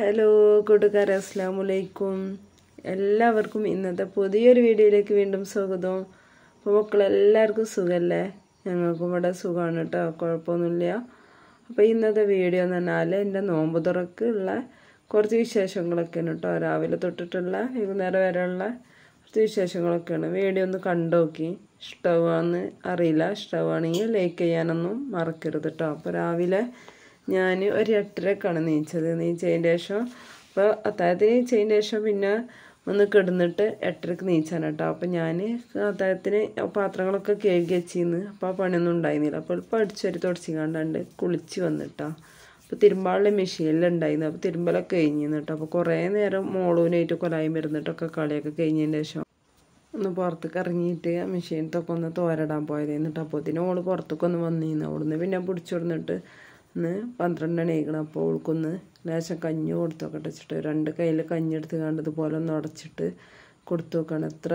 hello കൂട്ടുകാരെ അസ്സാമലൈക്കും എല്ലാവർക്കും ഇന്നത്തെ പുതിയൊരു വീഡിയോയിലേക്ക് വീണ്ടും സ്വാഗതം അപ്പോൾ മക്കളെല്ലാവർക്കും സുഖമല്ലേ ഞങ്ങൾക്കും ഇവിടെ സുഖമാണ് കേട്ടോ കുഴപ്പമൊന്നുമില്ല അപ്പോൾ ഇന്നത്തെ വീഡിയോ എന്ന് പറഞ്ഞാൽ എൻ്റെ നോമ്പ് തുറക്കുള്ള കുറച്ച് വിശേഷങ്ങളൊക്കെയാണ് കേട്ടോ രാവിലെ തൊട്ടിട്ടുള്ള വൈകുന്നേരം വരെയുള്ള കുറച്ച് വിശേഷങ്ങളൊക്കെയാണ് വീഡിയോ ഒന്ന് കണ്ടുനോക്കി ഇഷ്ടമാണെന്ന് അറിയില്ല ഇഷ്ടമാണെങ്കിൽ ലൈക്ക് ചെയ്യാനൊന്നും മറക്കരുത് കേട്ടോ അപ്പോൾ രാവിലെ ഞാൻ ഒരു എട്ടരക്കാണ് നീച്ചത് നീച്ചതിന് ശേഷം അപ്പോൾ അത്താഴത്തിന് നീച്ചതിന് ശേഷം പിന്നെ ഒന്ന് കിടന്നിട്ട് എട്ടരക്ക് നീച്ചാണ് കേട്ടോ അപ്പം ഞാൻ അത്താഴത്തിന് പാത്രങ്ങളൊക്കെ കഴുകി വെച്ചിന്ന് അപ്പോൾ ആ പണിയൊന്നും ഉണ്ടായിരുന്നില്ല അപ്പോൾ എളുപ്പം അടിച്ചൊരു തുടച്ചിങ്ങാണ്ടാണ്ട് കുളിച്ച് വന്നിട്ടോ അപ്പോൾ തിരുമ്പാളിലെ മെഷീനിലുണ്ടായിരുന്നു അപ്പോൾ തിരുമ്പലൊക്കെ കഴിഞ്ഞിരുന്നു കേട്ടോ അപ്പോൾ കുറേ നേരം മോളൂനായിട്ട് കൊലായും വരുന്നിട്ടൊക്കെ കളിയൊക്കെ കഴിഞ്ഞതിന് ശേഷം ഒന്ന് പുറത്തേക്ക് ഇറങ്ങിയിട്ട് മെഷീനത്തൊക്കെ ഒന്ന് തോരടാൻ പോയതായിരുന്നു കേട്ടോ അപ്പോൾ അതിന് ഓള് പുറത്തേക്കൊന്ന് വന്നിരുന്നു അവിടുന്ന് പിന്നെ പിടിച്ചു കൊടുന്നിട്ട് ഇന്ന് പന്ത്രണ്ട് മണിയായിക്കണം അപ്പോൾ ഓൾക്കൊന്ന് ലേശം കഞ്ഞി നോക്കട്ടെ വെച്ചിട്ട് രണ്ട് കയ്യിൽ കഞ്ഞി എടുത്ത് കണ്ട് ഇതുപോലെ ഒന്ന് ഉടച്ചിട്ട് കൊടുത്തു നോക്കണം എത്ര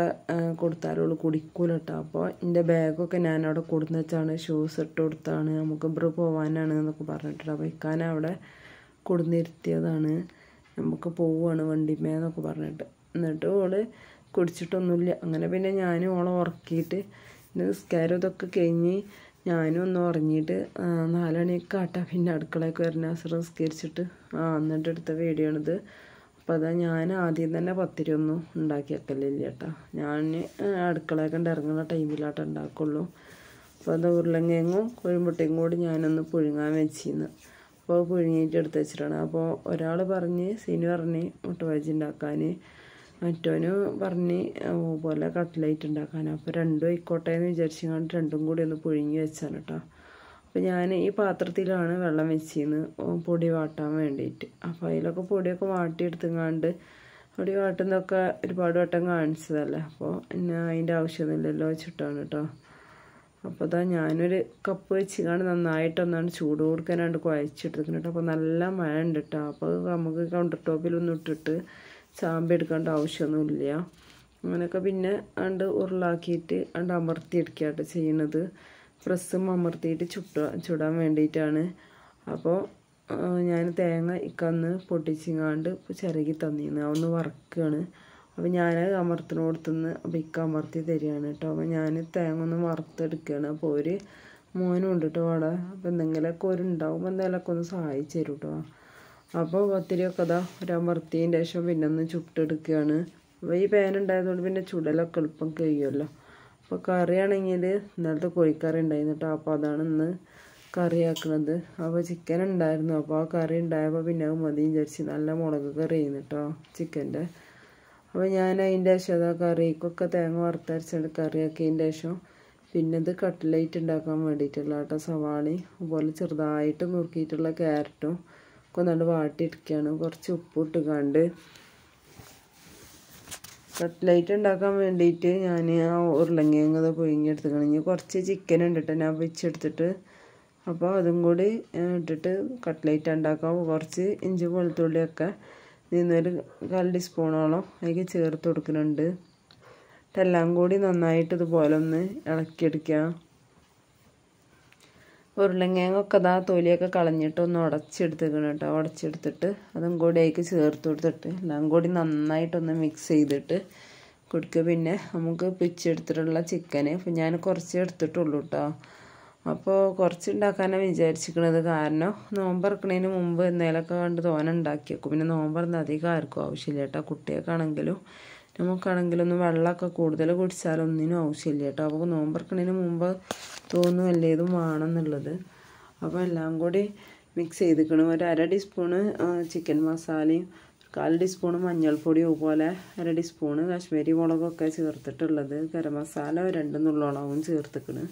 കൊടുത്താലും കുടിക്കൂല കേട്ടോ അപ്പോൾ എൻ്റെ ബാഗൊക്കെ ഞാനവിടെ കൊടുന്ന് വെച്ചാണ് ഷൂസ് ഇട്ട് കൊടുത്താണ് നമുക്ക് ഇവിടെ പോവാനാണ് എന്നൊക്കെ പറഞ്ഞിട്ടുണ്ട് അപ്പോൾ ഇക്കാൻ അവിടെ കൊടുന്നിരുത്തിയതാണ് നമുക്ക് പോവുകയാണ് വണ്ടിമേന്നൊക്കെ പറഞ്ഞിട്ട് എന്നിട്ട് ഓള് കുടിച്ചിട്ടൊന്നുമില്ല അങ്ങനെ പിന്നെ ഞാനും ഓളെ ഉറക്കിയിട്ട് നിസ്കാരം ഇതൊക്കെ കഴിഞ്ഞ് ഞാനും ഒന്ന് ഉറങ്ങിയിട്ട് നാലണിയൊക്കെ ആട്ടാ പിന്നെ അടുക്കളയൊക്കെ വരുന്ന സംസ്കരിച്ചിട്ട് ആ എന്നിട്ട് എടുത്ത വീഡിയോ ആണിത് അപ്പോൾ അതാ ഞാൻ ആദ്യം തന്നെ പത്തിരിയൊന്നും ഉണ്ടാക്കി വെക്കലില്ല കേട്ടോ ഞാൻ അടുക്കളയൊക്കെ ഇറങ്ങുന്ന ടൈമിലാട്ടോ ഉണ്ടാക്കുള്ളൂ അപ്പോൾ അത് ഉരുളങ്ങേങ്ങും കുഴിമുട്ടയും കൂടി ഞാനൊന്ന് പുഴുങ്ങാൻ വെച്ചിരുന്നു അപ്പോൾ പുഴുങ്ങിയിട്ട് എടുത്ത് വെച്ചിട്ടാണ് അപ്പോൾ ഒരാൾ പറഞ്ഞ് സീനി പറഞ്ഞ് മുട്ട ബജി ഉണ്ടാക്കാൻ മറ്റോന് പറഞ്ഞ് പോലെ കട്ട്ലൈറ്റ് ഉണ്ടാക്കാൻ അപ്പോൾ രണ്ടും ആയിക്കോട്ടെ എന്ന് വിചാരിച്ചുകൊണ്ട് രണ്ടും കൂടി ഒന്ന് പുഴുങ്ങി വെച്ചാണ് കേട്ടോ അപ്പോൾ ഞാൻ ഈ പാത്രത്തിലാണ് വെള്ളം വെച്ചിരുന്ന് പൊടി വാട്ടാൻ വേണ്ടിയിട്ട് അപ്പോൾ അതിലൊക്കെ പൊടിയൊക്കെ വാട്ടിയെടുത്തുങ്ങാണ്ട് പൊടി വാട്ടുന്നതൊക്കെ ഒരുപാട് വട്ടം കാണിച്ചതല്ലേ അപ്പോൾ എന്നെ അതിൻ്റെ ആവശ്യമൊന്നുമില്ലല്ലോ വെച്ചിട്ടാണ് കേട്ടോ അപ്പോൾ അതാ ഞാനൊരു കപ്പ് വെച്ചിങ്ങാണ്ട് നന്നായിട്ടൊന്നാണ് ചൂട് കൊടുക്കാനാണ്ട് കുഴച്ചെടുത്തിട്ടുണ്ട് കേട്ടോ അപ്പോൾ നല്ല മഴ ഉണ്ട് കേട്ടോ അപ്പോൾ നമുക്ക് കൗണ്ടർ ടോപ്പിലൊന്നും ഇട്ടിട്ട് ചാമ്പ എടുക്കേണ്ട ആവശ്യമൊന്നുമില്ല അങ്ങനെയൊക്കെ പിന്നെ അണ്ട് ഉരുളാക്കിയിട്ട് അണ്ട് അമർത്തിയെടുക്കുകയാണ് ചെയ്യുന്നത് പ്രസ്സും അമർത്തിയിട്ട് ചുട്ട ചുടാൻ വേണ്ടിയിട്ടാണ് അപ്പോൾ ഞാൻ തേങ്ങ ഇക്കന്ന് പൊട്ടിച്ചിങ്ങാണ്ട് ചിരകി തന്നിരുന്നു അതൊന്ന് വറക്കുകയാണ് അപ്പോൾ ഞാൻ അമർത്തിന് കൊടുത്തുനിന്ന് അപ്പോൾ ഇക്ക അമർത്തി തരികയാണ് കേട്ടോ അപ്പോൾ ഞാൻ തേങ്ങ ഒന്ന് വറുത്തെടുക്കുകയാണ് അപ്പോൾ ഒരു മോനും ഉണ്ട് കേട്ടോ അവിടെ അപ്പോൾ എന്തെങ്കിലുമൊക്കെ ഒരു ഉണ്ടാവും എന്തെങ്കിലുമൊക്കെ ഒന്ന് സഹായിച്ചു തരും കേട്ടോ അപ്പോൾ പത്തിരിയൊക്കെ അതാ ഒരമർത്തിയതിൻ്റെ ശേഷം പിന്നെ ഒന്ന് ചുട്ടെടുക്കുകയാണ് അപ്പോൾ ഈ പാൻ ഉണ്ടായതുകൊണ്ട് പിന്നെ ചുടലൊക്കെ എളുപ്പം കഴിയുമല്ലോ അപ്പോൾ കറിയാണെങ്കിൽ ഇന്നലത്തെ കോഴിക്കറി ഉണ്ടായിരുന്നു കേട്ടോ അപ്പോൾ അതാണ് ഇന്ന് കറിയാക്കണത് അപ്പോൾ ചിക്കൻ ഉണ്ടായിരുന്നു അപ്പോൾ ആ കറി ഉണ്ടായപ്പോൾ പിന്നെ അത് മതി വിചാരിച്ച് നല്ല മുളക് കറി ചെയ്യുന്നു കേട്ടോ ചിക്കൻ്റെ അപ്പോൾ ഞാൻ അതിൻ്റെ ശേഷം അതാ കറിക്കൊക്കെ തേങ്ങ വറുത്തരച്ചിട്ട് കറിയാക്കിയതിൻ്റെ ശേഷം പിന്നെ ഇത് കട്ട്ലേറ്റ് ഉണ്ടാക്കാൻ വേണ്ടിയിട്ടുള്ള കേട്ടോ സവാളി അതുപോലെ ചെറുതായിട്ട് നുറുക്കിയിട്ടുള്ള ക്യാരറ്റും ഒക്കെ നല്ല വാട്ടിയെടുക്കുകയാണ് കുറച്ച് ഉപ്പിട്ട് കണ്ട് കട്ട്ലൈറ്റ് ഉണ്ടാക്കാൻ വേണ്ടിയിട്ട് ഞാൻ ആ ഉരുളങ്കിഴങ്ങ് അത് പുഴുങ്ങിയെടുത്തുക്കണം ഇനി കുറച്ച് ചിക്കൻ ഉണ്ടിട്ട് ഞാൻ വെച്ചെടുത്തിട്ട് അപ്പോൾ അതും കൂടി ഇട്ടിട്ട് കട്ട്ലൈറ്റ് ഉണ്ടാക്കാം കുറച്ച് ഇഞ്ചി വെളുത്തുള്ളിയൊക്കെ നിന്നൊരു കാൽ ടീസ്പൂണോളം അതിലേക്ക് ചേർത്ത് കൊടുക്കുന്നുണ്ട് എല്ലാം കൂടി നന്നായിട്ട് ഇതുപോലെ ഒന്ന് ഇളക്കിയെടുക്കുക ഉരുളങ്ങയൊക്കെ അതാ തൊലിയൊക്കെ കളഞ്ഞിട്ട് ഒന്ന് ഉടച്ചെടുത്തേക്കണം കേട്ടോ ഉടച്ചെടുത്തിട്ട് അതും കൂടി അതിലേക്ക് ചേർത്ത് കൊടുത്തിട്ട് എല്ലാം കൂടി നന്നായിട്ടൊന്ന് മിക്സ് ചെയ്തിട്ട് കൊടുക്കുക പിന്നെ നമുക്ക് പിച്ചെടുത്തിട്ടുള്ള ചിക്കന് ഞാൻ കുറച്ച് എടുത്തിട്ടുള്ളൂ കേട്ടോ അപ്പോൾ കുറച്ച് ഉണ്ടാക്കാനാണ് വിചാരിച്ചിരിക്കുന്നത് കാരണം നോമ്പറക്കണതിന് മുമ്പ് എന്തെങ്കിലുമൊക്കെ കണ്ട് തോന ഉണ്ടാക്കിയേക്കും പിന്നെ നോമ്പറന്ന് അധികം ആർക്കും ആവശ്യമില്ല കേട്ടോ കുട്ടികൾക്കാണെങ്കിലും നമുക്കാണെങ്കിലൊന്നും വെള്ളമൊക്കെ കൂടുതൽ കുടിച്ചാലൊന്നിനും ആവശ്യമില്ല കേട്ടോ അപ്പോൾ നോമ്പറക്കണതിന് മുമ്പ് തോന്നും അല്ലേ ഇതും വേണമെന്നുള്ളത് അപ്പോൾ എല്ലാം കൂടി മിക്സ് ചെയ്തിക്കണം ഒരു അര ടീസ്പൂണ് ചിക്കൻ മസാലയും കാൽ ടീസ്പൂണ് മഞ്ഞൾപ്പൊടിയും പോലെ അര ടീസ്പൂണ് കാശ്മീരി മുളകൊക്കെ ചേർത്തിട്ടുള്ളത് ഗരം മസാല രണ്ട് നുള്ളോളവും ചേർത്തിക്കണ്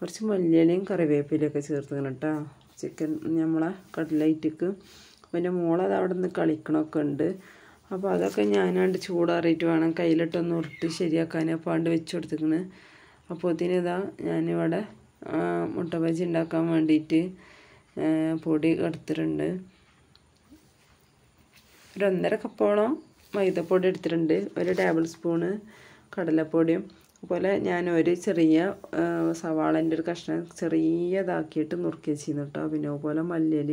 കുറച്ച് മല്ലിയിലയും കറിവേപ്പിലൊക്കെ ചേർത്തിക്കണം കേട്ടോ ചിക്കൻ നമ്മളെ കട്ലൈറ്റിക്ക് പിന്നെ മോളത് അവിടെ നിന്ന് കളിക്കണമൊക്കെ ഉണ്ട് അപ്പോൾ അതൊക്കെ ഞാനാണ്ട് ചൂടാറിയിട്ട് വേണം കയ്യിലിട്ടൊന്ന് ഉരുട്ടി ശരിയാക്കാൻ അപ്പോൾ ആണ്ട് വെച്ച് കൊടുത്തിരിക്കുന്നത് അപ്പോൾ ഇതിനിതാ ഞാനിവിടെ മുട്ട ബജി ഉണ്ടാക്കാൻ വേണ്ടിയിട്ട് പൊടി എടുത്തിട്ടുണ്ട് ഒരു ഒന്നര കപ്പോളം മൈദപ്പൊടി എടുത്തിട്ടുണ്ട് ഒരു ടേബിൾ സ്പൂണ് കടലപ്പൊടിയും അതുപോലെ ഞാൻ ഒരു ചെറിയ സവാളൻ്റെ ഒരു കഷ്ണം ചെറിയതാക്കിയിട്ട് നുറുക്കി വെച്ചിരുന്നു കേട്ടോ പിന്നെ അതുപോലെ മല്ലിയിൽ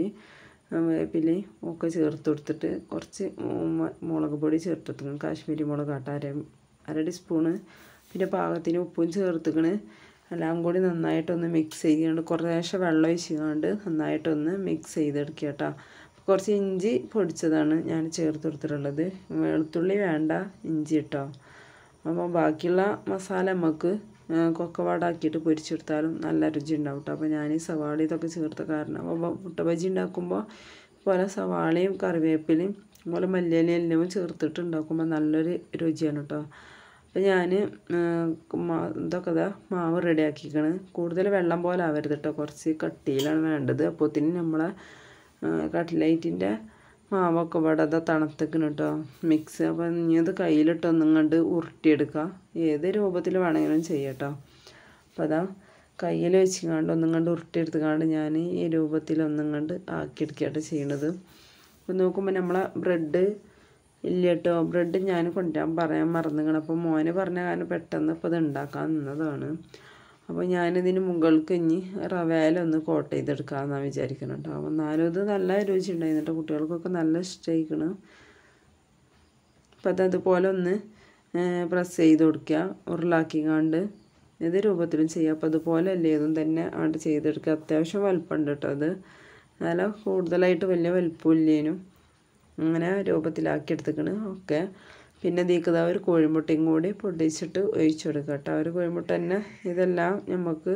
വേപ്പിലയും ഒക്കെ ചേർത്ത് കൊടുത്തിട്ട് കുറച്ച് മുളക് പൊടി ചേർത്തെടുക്കണം കാശ്മീരി മുളക് ആട്ട അര അര ടീസ്പൂണ് പിന്നെ പാകത്തിന് ഉപ്പും ചേർത്തുക്കണ് എല്ലാം കൂടി നന്നായിട്ടൊന്ന് മിക്സ് ചെയ്യാണ്ട് കുറേശ്ശെ വെള്ളം ഒഴിച്ചുകൊണ്ട് നന്നായിട്ടൊന്ന് മിക്സ് ചെയ്തെടുക്കുക കേട്ടോ കുറച്ച് ഇഞ്ചി പൊടിച്ചതാണ് ഞാൻ ചേർത്ത് കൊടുത്തിട്ടുള്ളത് വെളുത്തുള്ളി വേണ്ട ഇഞ്ചി കേട്ടോ അപ്പോൾ ബാക്കിയുള്ള മസാല നമുക്ക് കൊക്കവാടാക്കിയിട്ട് പൊരിച്ചെടുത്താലും നല്ല രുചി ഉണ്ടാവും കേട്ടോ അപ്പോൾ ഞാൻ ഈ സവാള ഇതൊക്കെ ചേർത്ത കാരണം അപ്പോൾ മുട്ട ഉണ്ടാക്കുമ്പോൾ പോലെ സവാളയും കറിവേപ്പിലയും അതുപോലെ മല്ലിയിലയും എല്ലാം ചേർത്തിട്ട് ഉണ്ടാക്കുമ്പോൾ നല്ലൊരു രുചിയാണ് കേട്ടോ അപ്പോൾ ഞാൻ ഇതൊക്കെ ഇതാ മാവ് റെഡി ആക്കിക്കണ് കൂടുതൽ വെള്ളം പോലെ ആവരുത് കേട്ടോ കുറച്ച് കട്ടിയിലാണ് വേണ്ടത് അപ്പോൾ തന്നെ നമ്മളെ കട്ട്ലൈറ്റിൻ്റെ മാവൊക്കെ ഇവിടെ അതാ തണുത്തിക്കണം കേട്ടോ മിക്സ് അപ്പോൾ ഇനി അത് കയ്യിലിട്ടൊന്നും കണ്ട് ഉരുട്ടിയെടുക്കുക ഏത് രൂപത്തിൽ വേണമെങ്കിലും ചെയ്യട്ടോ അപ്പോൾ അതാ കയ്യിൽ വെച്ചുകൊണ്ട് ഒന്നും കണ്ട് ഉരുട്ടിയെടുത്തുകൊണ്ട് ഞാൻ ഈ രൂപത്തിൽ ഒന്നും കണ്ട് ആക്കിയെടുക്കുകയാണ് ചെയ്യണത് അപ്പോൾ നോക്കുമ്പോൾ നമ്മളെ ബ്രെഡ് ഇല്ല കേട്ടോ ബ്രെഡ് ഞാൻ കൊണ്ടുവരാൻ പറയാൻ മറന്നുകണം അപ്പോൾ മോന് പറഞ്ഞ കാരണം പെട്ടെന്ന് ഇപ്പോൾ ഇത് ഉണ്ടാക്കാൻ നിന്നതാണ് അപ്പോൾ ഞാനിതിന് മുകൾക്ക് ഇനി റവേലൊന്ന് കോട്ട് ചെയ്തെടുക്കാമെന്നാണ് വിചാരിക്കണം കേട്ടോ എന്നാലും ഇത് നല്ല രുചി ഉണ്ടായിരുന്നു കേട്ടോ കുട്ടികൾക്കൊക്കെ നല്ല ഇഷ്ടമായിരിക്കണം അപ്പോൾ അതുപോലെ ഒന്ന് പ്രസ് ചെയ്ത് കൊടുക്കുക ഉരുളാക്കിക്കാണ്ട് ഏത് രൂപത്തിലും ചെയ്യുക അപ്പോൾ അതുപോലെ അല്ലേ ഇതും തന്നെ അങ്ങോട്ട് ചെയ്തെടുക്കുക അത്യാവശ്യം വലുപ്പമുണ്ട് കേട്ടോ അത് നല്ല കൂടുതലായിട്ട് വലിയ വലുപ്പമില്ലേനും അങ്ങനെ രൂപത്തിലാക്കി എടുത്തേക്കണ് ഓക്കെ പിന്നെ ദീക്കത ഒരു കോഴിമുട്ടയും കൂടി പൊടിച്ചിട്ട് ഒഴിച്ചു കൊടുക്കുക കേട്ടോ ഒരു കോഴിമുട്ട തന്നെ ഇതെല്ലാം നമുക്ക്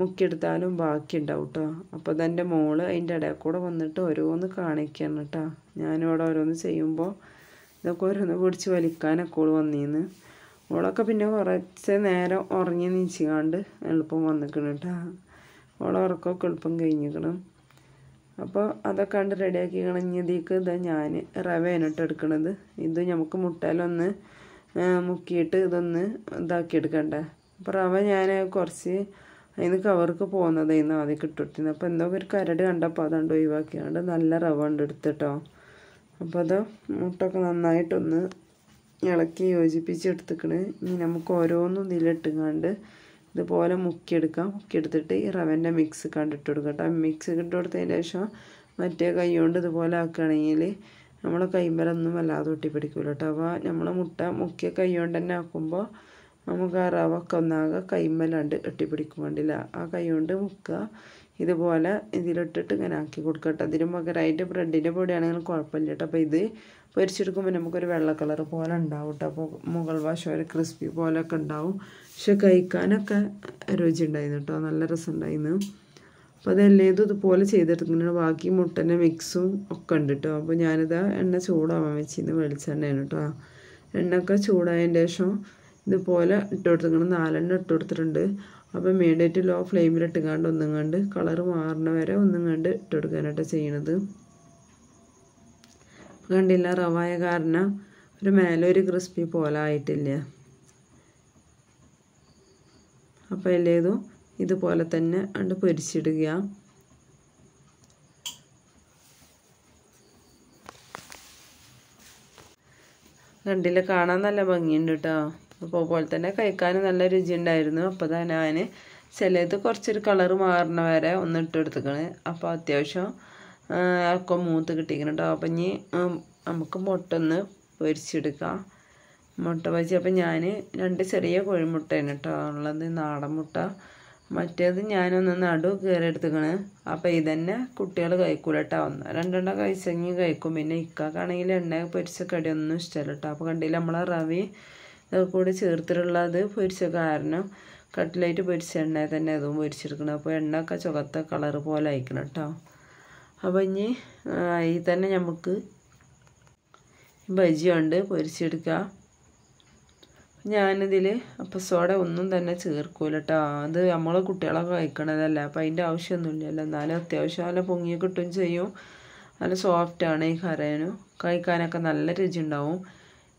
മുക്കിയെടുത്താലും ബാക്കിയുണ്ടാവും കേട്ടോ അപ്പോൾ ഇതെൻ്റെ മോള് അതിൻ്റെ ഇടയിൽ കൂടെ വന്നിട്ട് ഓരോന്ന് കാണിക്കുകയാണ് കേട്ടോ ഞാനിവിടെ ഓരോന്ന് ചെയ്യുമ്പോൾ ഇതൊക്കെ ഓരോന്ന് പിടിച്ച് വലിക്കാനൊക്കെ ഓൾ വന്നിന്ന് ഓളൊക്കെ പിന്നെ കുറച്ച് നേരം ഉറങ്ങി നീച്ചിക്കാണ്ട് എളുപ്പം വന്നിക്കണം കേട്ടോ ഓളെ ഉറക്കമൊക്കെ എളുപ്പം കഴിഞ്ഞിക്കണം അപ്പോൾ അതൊക്കെ കണ്ട് റെഡിയാക്കി കളഞ്ഞതേക്ക് ഇതാ ഞാൻ റവേനെ ഇട്ട് എടുക്കണത് ഇത് നമുക്ക് മുട്ടയിലൊന്ന് മുക്കിയിട്ട് ഇതൊന്ന് ഇതാക്കി എടുക്കണ്ട അപ്പോൾ റവ ഞാൻ കുറച്ച് അതിന് കവർക്ക് പോകുന്നതായിരുന്നു ആദ്യം കിട്ടിട്ടിരുന്നത് അപ്പോൾ എന്തോ ഒരു കരട് കണ്ടപ്പോൾ അതുകൊണ്ട് ഒഴിവാക്കിയാണ്ട് നല്ല റവ ഉണ്ട് എടുത്തിട്ടോ അപ്പോൾ അത് മുട്ടൊക്കെ നന്നായിട്ടൊന്ന് ഇളക്കി യോജിപ്പിച്ച് യോജിപ്പിച്ചെടുത്തിക്കണ് ഇനി നമുക്ക് ഓരോന്നും ഇതിലിട്ടുങ്ങാണ്ട് ഇതുപോലെ മുക്കിയെടുക്കുക മുക്കിയെടുത്തിട്ട് ഈ റവൻ്റെ മിക്സ് കണ്ടിട്ട് കൊടുക്കുക കേട്ടോ മിക്സ് ഇട്ട് കൊടുത്തതിന് ശേഷം മറ്റേ കൈ കൊണ്ട് ഇതുപോലെ ആക്കുകയാണെങ്കിൽ നമ്മൾ കൈമ്പലൊന്നും വല്ലാതെ ഒട്ടിപ്പിടിക്കില്ല കേട്ടോ അപ്പോൾ നമ്മൾ മുട്ട മുക്കിയ കൈ കൊണ്ട് തന്നെ ആക്കുമ്പോൾ നമുക്ക് ആ റവൊക്കെ ഒന്നാകെ കൈമ്പലാണ്ട് ഒട്ടിപ്പിടിക്കും വേണ്ടില്ല ആ കൈ കൊണ്ട് മുക്കുക ഇതുപോലെ ഇതിലിട്ടിട്ട് ഇങ്ങനെ ആക്കി കൊടുക്കുക അതിന് പകരമായിട്ട് ബ്രെഡിൻ്റെ പൊടിയാണെങ്കിലും കുഴപ്പമില്ല കേട്ടോ അപ്പോൾ ഇത് പൊരിച്ചെടുക്കുമ്പോൾ നമുക്കൊരു വെള്ള കളർ പോലെ ഉണ്ടാവും കേട്ടോ അപ്പോൾ മുകൾ വശം ഒരു ക്രിസ്പി പോലെയൊക്കെ ഉണ്ടാവും പക്ഷെ കഴിക്കാനൊക്കെ രുചി ഉണ്ടായിരുന്നു കേട്ടോ നല്ല രസമുണ്ടായിരുന്നു അപ്പോൾ അതെല്ലേതും ഇതുപോലെ ചെയ്തെടുക്കുന്നുണ്ട് ബാക്കി മുട്ടൻ്റെ മിക്സും ഒക്കെ ഉണ്ട് കേട്ടോ അപ്പോൾ ഞാനിത് എണ്ണ ചൂടാവാൻ വെച്ചിരുന്നു വെളിച്ചെണ്ണയാണ് കേട്ടോ എണ്ണയൊക്കെ ചൂടായതിൻ്റെ ശേഷം ഇതുപോലെ ഇട്ട് കൊടുത്തിരിക്കണം നാലെണ്ണം ഇട്ട് കൊടുത്തിട്ടുണ്ട് അപ്പോൾ മീഡിയറ്റ് ലോ ഫ്ലെയിമിൽ ഇട്ടുകാണ്ട് ഒന്നും കണ്ട് കളർ മാറുന്ന വരെ ഒന്നും കണ്ട് ഇട്ട് കൊടുക്കാനായിട്ട് ചെയ്യണത് കണ്ടില്ല റവായ കാരണം ഒരു മേലെ ഒരു ക്രിസ്പി പോലെ ആയിട്ടില്ല അപ്പോൾ എല്ലേതും ഇതുപോലെ തന്നെ അണ്ട് പൊരിച്ചിടുക കണ്ടില്ല കാണാൻ നല്ല ഭംഗിയുണ്ട് കേട്ടോ അപ്പോൾ പോലെ തന്നെ കഴിക്കാനും നല്ല രുചി ഉണ്ടായിരുന്നു അപ്പോൾ തന്നെ ഞാൻ ചിലത് കുറച്ചൊരു കളറ് മാറണ വരെ ഒന്ന് ഇട്ട് അപ്പോൾ അത്യാവശ്യം ഒക്കെ മൂത്ത് കിട്ടിക്കണം കേട്ടോ അപ്പം ഇനി നമുക്ക് മുട്ട ഒന്ന് പൊരിച്ചെടുക്കാം മുട്ട പൊരിച്ച് അപ്പം ഞാൻ രണ്ട് ചെറിയ കോഴിമുട്ടയാണ് കേട്ടോ ഉള്ളത് നാടൻ മുട്ട മറ്റേത് ഞാനൊന്ന് നടു കയറി എടുത്തുക്കണ് അപ്പോൾ ഇതന്നെ കുട്ടികൾ കഴിക്കൂല കേട്ടോ ഒന്ന് രണ്ടെണ്ണം കഴിച്ചെങ്കിൽ കഴിക്കും പിന്നെ ഇക്കാക്കാണെങ്കിൽ എണ്ണ പൊരിച്ച കടിയൊന്നും ഇഷ്ടമല്ല കേട്ടോ അപ്പോൾ കണ്ടില്ല നമ്മളെ റവി കൂടി ചേർത്തിട്ടുള്ളത് പൊരിച്ച കാരണം കട്ട്ലേറ്റ് പൊരിച്ച എണ്ണ തന്നെ അതും പൊരിച്ചെടുക്കണം അപ്പോൾ എണ്ണ ഒക്കെ ചുവത്ത കളർ പോലെ അയക്കണം കേട്ടോ അപ്പോൾ ഇനി ഈ തന്നെ നമുക്ക് ബജി ഉണ്ട് പൊരിച്ചെടുക്കാം ഞാനിതിൽ അപ്പം സോഡ ഒന്നും തന്നെ ചേർക്കൂല കേട്ടോ അത് നമ്മൾ കുട്ടികളൊക്കെ കഴിക്കണതല്ല അപ്പം അതിൻ്റെ ആവശ്യമൊന്നുമില്ലല്ലോ എന്നാലും അത്യാവശ്യം നല്ല പൊങ്ങി കിട്ടും ചെയ്യും നല്ല സോഫ്റ്റാണ് ഈ കറയാനും കഴിക്കാനൊക്കെ നല്ല രുചി ഉണ്ടാവും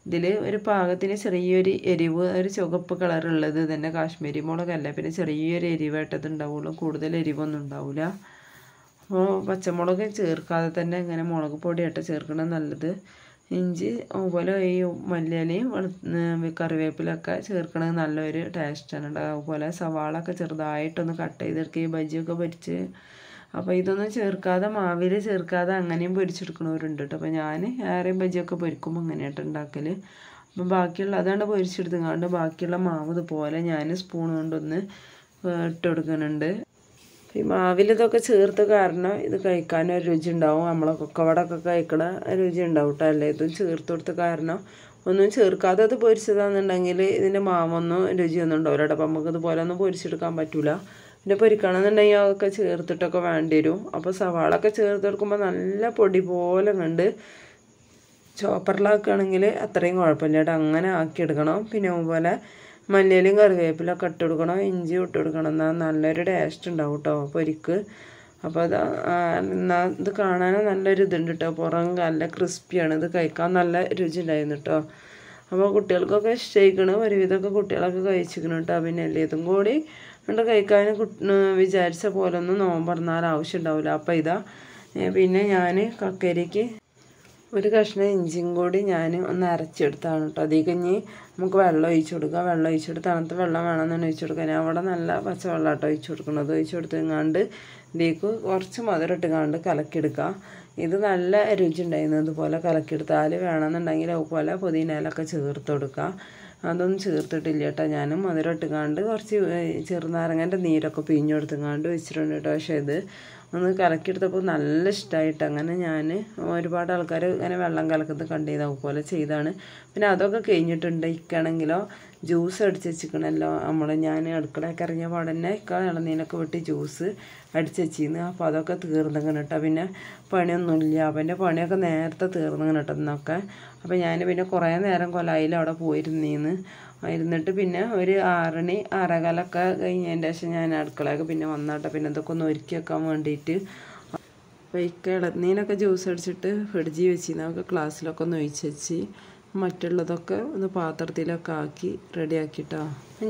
ഇതിൽ ഒരു പാകത്തിന് ചെറിയൊരു എരിവ് ഒരു ചുവപ്പ് കളറുള്ളത് തന്നെ കാശ്മീരി മുളകല്ല പിന്നെ ചെറിയൊരു എരിവായിട്ടത് ഉണ്ടാവുള്ളൂ കൂടുതൽ എരിവൊന്നും ഉണ്ടാവില്ല പച്ചമുളക് ചേർക്കാതെ തന്നെ ഇങ്ങനെ മുളക് പൊടിയായിട്ട് ചേർക്കണം നല്ലത് ഇഞ്ചി അതുപോലെ ഈ മല്ലിയിലയും കറിവേപ്പിലൊക്കെ ചേർക്കണത് നല്ലൊരു ടേസ്റ്റാണ് കേട്ടോ അതുപോലെ സവാള ഒക്കെ ചെറുതായിട്ടൊന്ന് കട്ട് ചെയ്തെടുക്കുക ഈ ബജിയൊക്കെ പൊരിച്ച് അപ്പോൾ ഇതൊന്നും ചേർക്കാതെ മാവിൽ ചേർക്കാതെ അങ്ങനെയും പൊരിച്ചെടുക്കണവരുണ്ട് കേട്ടോ അപ്പോൾ ഞാൻ ഏറെ ബജിയൊക്കെ പൊരിക്കുമ്പോൾ അങ്ങനെയായിട്ട് ഉണ്ടാക്കൽ അപ്പം ബാക്കിയുള്ള അതാണ് പൊരിച്ചെടുത്തുകൊണ്ട് ബാക്കിയുള്ള മാവ് ഇതുപോലെ ഞാൻ സ്പൂൺ കൊണ്ടൊന്ന് ഇട്ട് കൊടുക്കുന്നുണ്ട് ഈ മാവിലിതൊക്കെ ചേർത്ത് കാരണം ഇത് കഴിക്കാൻ ഒരു രുചി ഉണ്ടാവും നമ്മളെ കൊക്കവടൊക്കെ കഴിക്കണ രുചി ഉണ്ടാവും കേട്ടോ ഇതും ചേർത്ത് കൊടുത്ത കാരണം ഒന്നും ചേർക്കാതെ അത് പൊരിച്ചതാണെന്നുണ്ടെങ്കിൽ ഇതിൻ്റെ മാവൊന്നും രുചിയൊന്നും ഉണ്ടാവില്ല കേട്ടോ അപ്പം നമുക്ക് ഇതുപോലെ ഒന്നും പൊരിച്ചെടുക്കാൻ പറ്റില്ല പിന്നെ പൊരിക്കണമെന്നുണ്ടെങ്കിൽ അതൊക്കെ ചേർത്തിട്ടൊക്കെ വേണ്ടി വരും അപ്പോൾ സവാളൊക്കെ ചേർത്തെടുക്കുമ്പോൾ നല്ല പൊടി പോലെ കണ്ട് ചോപ്പറിലാക്കുകയാണെങ്കിൽ അത്രയും കുഴപ്പമില്ല കേട്ടോ അങ്ങനെ ആക്കിയെടുക്കണം പിന്നെ അതുപോലെ മല്ലിയിലും കറിവേപ്പിലൊക്കെ ഇട്ട് കൊടുക്കണം ഇഞ്ചി ഇട്ട് കൊടുക്കണം എന്നാൽ നല്ലൊരു ടേസ്റ്റ് ഉണ്ടാവും കേട്ടോ പൊരിക്ക് അപ്പോൾ അത് എന്നാൽ ഇത് കാണാൻ നല്ലൊരു ഇതുണ്ട് കേട്ടോ പുറം നല്ല ക്രിസ്പിയാണ് ഇത് കഴിക്കാൻ നല്ല രുചി ഉണ്ടായിരുന്നു കേട്ടോ അപ്പോൾ കുട്ടികൾക്കൊക്കെ ഇഷ്ടമായിക്കണ് ഒരുവിധമൊക്കെ കുട്ടികളൊക്കെ കഴിച്ചിരിക്കണം കേട്ടോ പിന്നെ എല്ലാതും കൂടി കൊണ്ട് കഴിക്കാൻ വിചാരിച്ച പോലെ ഒന്നും നോമ്പറന്നാൽ ആവശ്യം ഉണ്ടാവില്ല അപ്പോൾ ഇതാ പിന്നെ ഞാൻ കക്കരിക്ക് ഒരു കഷ്ണം ഇഞ്ചിയും കൂടി ഞാൻ ഒന്ന് അരച്ചെടുത്താണ് കേട്ടോ അതിൽ കഴിഞ്ഞ് നമുക്ക് വെള്ളം ഒഴിച്ചു കൊടുക്കുക വെള്ളം ഒഴിച്ചെടുത്ത് തണുത്ത വെള്ളം വേണമെന്നാണ് ഒഴിച്ചു കൊടുക്കുക ഞാൻ അവിടെ നല്ല പച്ചവെള്ളം ആട്ടോ ഒഴിച്ചു കൊടുക്കുന്നത് ഒഴിച്ചു കൊടുത്തെങ്ങാണ്ട് ഇതിലേക്ക് കുറച്ച് മധുരം ഇട്ടുകാണ്ട് കലക്കിയെടുക്കുക ഇത് നല്ല രുചി ഉണ്ടായിരുന്നു ഇതുപോലെ കലക്കിയെടുത്താൽ വേണമെന്നുണ്ടെങ്കിൽ അതുപോലെ പുതിനയിലൊക്കെ ചേർത്ത് കൊടുക്കുക അതൊന്നും ചേർത്തിട്ടില്ല കേട്ടോ ഞാൻ മധുരം ഇട്ടുകാണ്ട് കുറച്ച് ചെറുനാരങ്ങൻ്റെ നീരൊക്കെ പിഴിഞ്ഞെടുത്തുകാണ്ട് വെച്ചിട്ടുണ്ട് കേട്ടോ പക്ഷേ ഇത് ഒന്ന് കലക്കിയെടുത്തപ്പോൾ നല്ല ഇഷ്ടമായിട്ട് അങ്ങനെ ഞാൻ ഒരുപാട് ആൾക്കാർ ഇങ്ങനെ വെള്ളം കലക്കുന്നത് കണ്ടത് പോലെ ചെയ്താണ് പിന്നെ അതൊക്കെ കഴിഞ്ഞിട്ടുണ്ട് ഇക്കാണെങ്കിലോ ജ്യൂസ് അടിച്ച് വെച്ചിക്കണല്ലോ നമ്മൾ ഞാൻ അടുക്കളയൊക്കെ ഇറങ്ങിയ പാടന്നെ ഇളനീനൊക്കെ വെട്ടി ജ്യൂസ് അടിച്ച് വെച്ചിരുന്നു അപ്പോൾ അതൊക്കെ തീർന്നിങ്ങനെ കേട്ടോ പിന്നെ പണിയൊന്നുമില്ല അപ്പം എൻ്റെ പണിയൊക്കെ നേരത്തെ തീർന്നിങ്ങനെ കേട്ടോ എന്നൊക്കെ അപ്പോൾ ഞാൻ പിന്നെ കുറേ നേരം കൊലായിൽ അവിടെ പോയിരുന്നീന്ന് ഇരുന്നിട്ട് പിന്നെ ഒരു ആറണി ആറേകാലൊക്കെ കഴിഞ്ഞതിൻ്റെ ശേഷം ഞാൻ അടുക്കളയൊക്കെ പിന്നെ വന്നാട്ടോ പിന്നെ ഇതൊക്കെ ഒന്ന് ഒരുക്കി വെക്കാൻ വേണ്ടിയിട്ട് അപ്പോൾ ഈ ഇളനീനൊക്കെ ജ്യൂസ് അടിച്ചിട്ട് ഫ്രിഡ്ജിൽ വെച്ചിരുന്നു അവർക്ക് ക്ലാസ്സിലൊക്കെ ഒന്ന് ഒഴിച്ച് വെച്ച് മറ്റുള്ളതൊക്കെ ഒന്ന് പാത്രത്തിലൊക്കെ ആക്കി റെഡിയാക്കിട്ടോ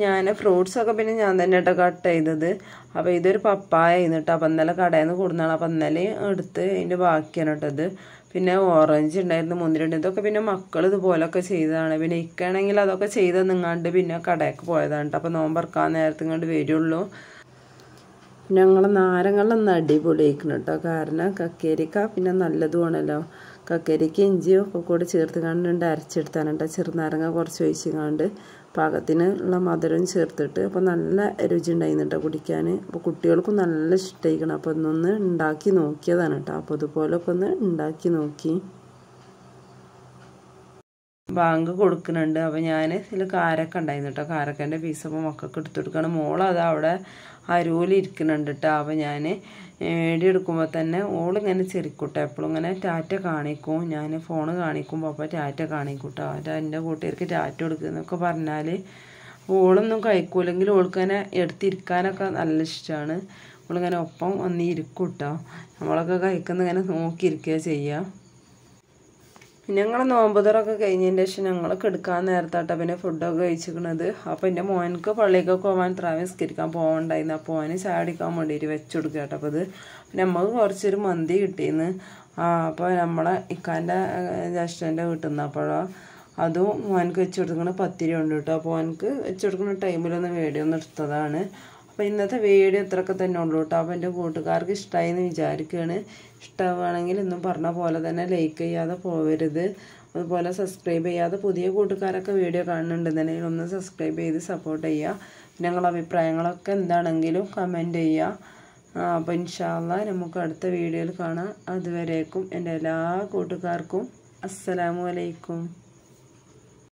ഞാൻ ഫ്രൂട്ട്സൊക്കെ പിന്നെ ഞാൻ തന്നെ കേട്ടോ കട്ട് ചെയ്തത് അപ്പോൾ ഇതൊരു പപ്പായ ആയിരുന്നു അപ്പം ഇന്നലെ കടയിൽ നിന്ന് കൊടുന്നാണ് അപ്പം ഇന്നലെ എടുത്ത് അതിൻ്റെ ബാക്കിയാണ് കേട്ടത് പിന്നെ ഓറഞ്ച് ഉണ്ടായിരുന്നു മുന്തിരിണ്ട് ഇതൊക്കെ പിന്നെ മക്കൾ ഇതുപോലൊക്കെ ചെയ്തതാണ് പിന്നെ ഇക്കാണെങ്കിൽ അതൊക്കെ ചെയ്ത് നിങ്ങാണ്ട് പിന്നെ കടയൊക്കെ പോയതാണ് കേട്ടോ അപ്പോൾ നോമ്പറക്കാൻ നേരത്തെ ഇങ്ങോട്ട് വരുള്ളൂ ഞങ്ങളെ നാരങ്ങളൊന്ന് നിന്ന് അടിപൊളിയായിരിക്കണം കേട്ടോ കാരണം കക്കേരിക്ക പിന്നെ നല്ലതുമാണല്ലോ കക്കരിക്ക് ഇഞ്ചിയും ഒക്കെ കൂടി ചേർത്ത് കണ്ടുണ്ട് അരച്ചെടുത്താണ് കേട്ടോ ചെറുനാരങ്ങ കുറച്ച് ഒഴിച്ച് കണ്ട് പാകത്തിന് ഉള്ള മധുരം ചേർത്തിട്ട് അപ്പോൾ നല്ല രുചി ഉണ്ടായിരുന്നു കുടിക്കാൻ അപ്പോൾ കുട്ടികൾക്കും നല്ല ഇഷ്ടമായിരിക്കണം അപ്പോൾ ഇന്നൊന്ന് ഉണ്ടാക്കി നോക്കിയതാണ് കേട്ടോ അപ്പോൾ അതുപോലെ ഒക്കെ ഒന്ന് ഉണ്ടാക്കി നോക്കി ബാങ്ക് കൊടുക്കുന്നുണ്ട് അപ്പോൾ ഞാൻ ഇതിൽ കാരക്ക ഉണ്ടായിരുന്നു കേട്ടോ കാരക്കൻ്റെ പീസ് അപ്പോൾ മക്കൾക്ക് എടുത്തു കൊടുക്കണം മോളത് അവിടെ അരൂലിരിക്കുന്നുണ്ട് കേട്ടോ അപ്പോൾ ഞാൻ എടുക്കുമ്പോൾ തന്നെ ഓളിങ്ങനെ ചിരിക്കൂട്ടോ എപ്പോഴും ഇങ്ങനെ ടാറ്റ കാണിക്കും ഞാൻ ഫോൺ കാണിക്കുമ്പോൾ അപ്പോൾ ടാറ്റ കാണിക്കൂട്ടോ അത് എൻ്റെ കൂട്ടുകാർക്ക് ടാറ്റ കൊടുക്കുന്നൊക്കെ പറഞ്ഞാൽ ഓളൊന്നും കഴിക്കൂലെങ്കിൽ തന്നെ എടുത്തിരിക്കാനൊക്കെ നല്ല ഇഷ്ടമാണ് ഓളിങ്ങനെ ഒപ്പം വന്ന് ഇരിക്കൂട്ടോ നമ്മളൊക്കെ കഴിക്കുന്ന ഇങ്ങനെ നോക്കിയിരിക്കുക ചെയ്യുക ഞങ്ങൾ നോമ്പ് തുറൊക്കെ കഴിഞ്ഞതിൻ്റെ ശേഷം ഞങ്ങൾ കിടക്കാൻ നേരത്താട്ട പിന്നെ ഫുഡൊക്കെ കഴിച്ചിരിക്കണത് അപ്പോൾ എൻ്റെ മോനക്ക് പള്ളിക്കൊക്കെ പോകാൻ ത്രാവിസ്കരിക്കാൻ പോകണ്ടായിരുന്നു അപ്പോൾ മോന് ചാടിക്കാൻ വേണ്ടിയിട്ട് വെച്ചു കൊടുക്കുക കേട്ടോ അപ്പോൾ ഇത് നമുക്ക് കുറച്ചൊരു മന്തി കിട്ടിയിരുന്നു ആ അപ്പോൾ നമ്മളെ ഇക്കാൻ്റെ ജസ്റ്റൻ്റെ വീട്ടിൽ നിന്ന് അപ്പോഴോ അതും മോനക്ക് വെച്ചു കൊടുക്കുന്ന പത്തിരി ഉണ്ട് കേട്ടോ അപ്പോൾ മോനക്ക് വെച്ചു കൊടുക്കുന്ന ടൈമിലൊന്ന് വീഡിയോ എടുത്തതാണ് അപ്പോൾ ഇന്നത്തെ വീഡിയോ ഇത്രയൊക്കെ തന്നെ ഉള്ളൂ കേട്ടോ അപ്പോൾ എൻ്റെ കൂട്ടുകാർക്ക് ഇഷ്ടമായി എന്ന് വിചാരിക്കുകയാണ് ഇഷ്ടമാണെങ്കിൽ ഇന്നും പറഞ്ഞ പോലെ തന്നെ ലൈക്ക് ചെയ്യാതെ പോവരുത് അതുപോലെ സബ്സ്ക്രൈബ് ചെയ്യാതെ പുതിയ കൂട്ടുകാരൊക്കെ വീഡിയോ കാണുന്നുണ്ടെന്നുണ്ടെങ്കിൽ ഒന്ന് സബ്സ്ക്രൈബ് ചെയ്ത് സപ്പോർട്ട് ചെയ്യുക ഞങ്ങളുടെ അഭിപ്രായങ്ങളൊക്കെ എന്താണെങ്കിലും കമൻറ്റ് ചെയ്യുക അപ്പോൾ ഇൻഷാല്ല നമുക്ക് അടുത്ത വീഡിയോയിൽ കാണാം അതുവരേക്കും എൻ്റെ എല്ലാ കൂട്ടുകാർക്കും അസ്സലാമു അലൈക്കും